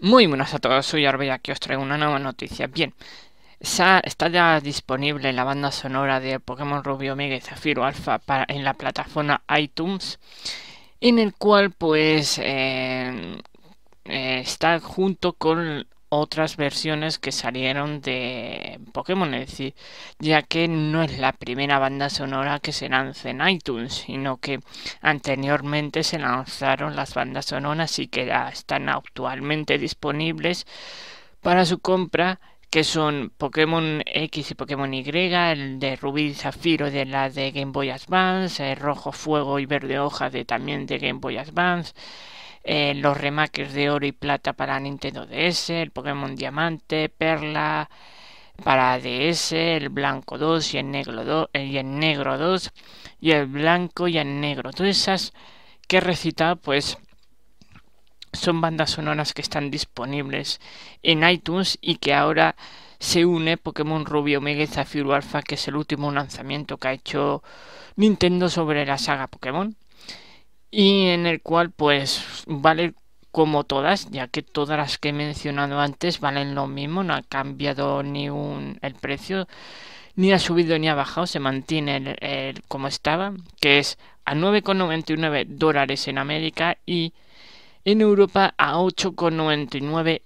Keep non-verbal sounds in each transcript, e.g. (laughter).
Muy buenas a todos, soy Arbea, aquí os traigo una nueva noticia. Bien, está ya disponible la banda sonora de Pokémon Rubio Omega y Zafiro Alpha para, en la plataforma iTunes, en el cual pues eh, eh, está junto con otras versiones que salieron de Pokémon, es decir, ya que no es la primera banda sonora que se lance en iTunes, sino que anteriormente se lanzaron las bandas sonoras y que están actualmente disponibles para su compra que son Pokémon X y Pokémon Y, el de Rubí y Zafiro de la de Game Boy Advance, el Rojo Fuego y Verde Hoja de también de Game Boy Advance, eh, los remakes de Oro y Plata para Nintendo DS, el Pokémon Diamante, Perla para DS, el Blanco 2 y el Negro 2, y el Negro 2 y el Blanco y el Negro. Todas esas que recita pues son bandas sonoras que están disponibles en iTunes y que ahora se une Pokémon Ruby Omega y Zafiro Alpha, que es el último lanzamiento que ha hecho Nintendo sobre la saga Pokémon. Y en el cual, pues, vale como todas, ya que todas las que he mencionado antes valen lo mismo, no ha cambiado ni un, el precio, ni ha subido ni ha bajado, se mantiene como estaba, que es a 9,99 dólares en América y en Europa a 8,99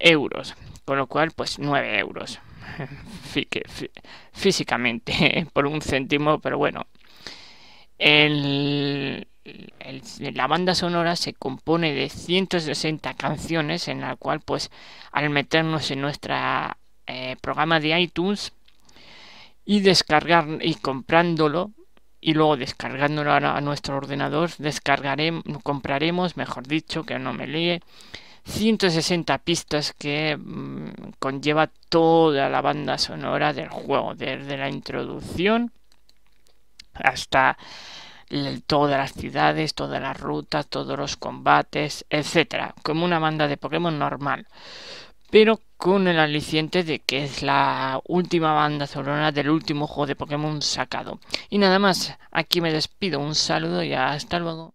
euros, con lo cual pues 9 euros (laughs) físicamente (laughs) por un céntimo, pero bueno. la banda sonora se compone de 160 canciones en la cual pues al meternos en nuestra eh, programa de iTunes y descargar y comprándolo y luego descargándolo a, nuestro ordenador descargaremos, compraremos, mejor dicho, que no me lee 160 pistas que mm, conlleva toda la banda sonora del juego, desde la introducción hasta todas las ciudades, todas las rutas, todos los combates, etcétera, como una banda de Pokémon normal, pero con el aliciente de que es la última banda sonora del último juego de Pokémon sacado. Y nada más, aquí me despido, un saludo y hasta luego.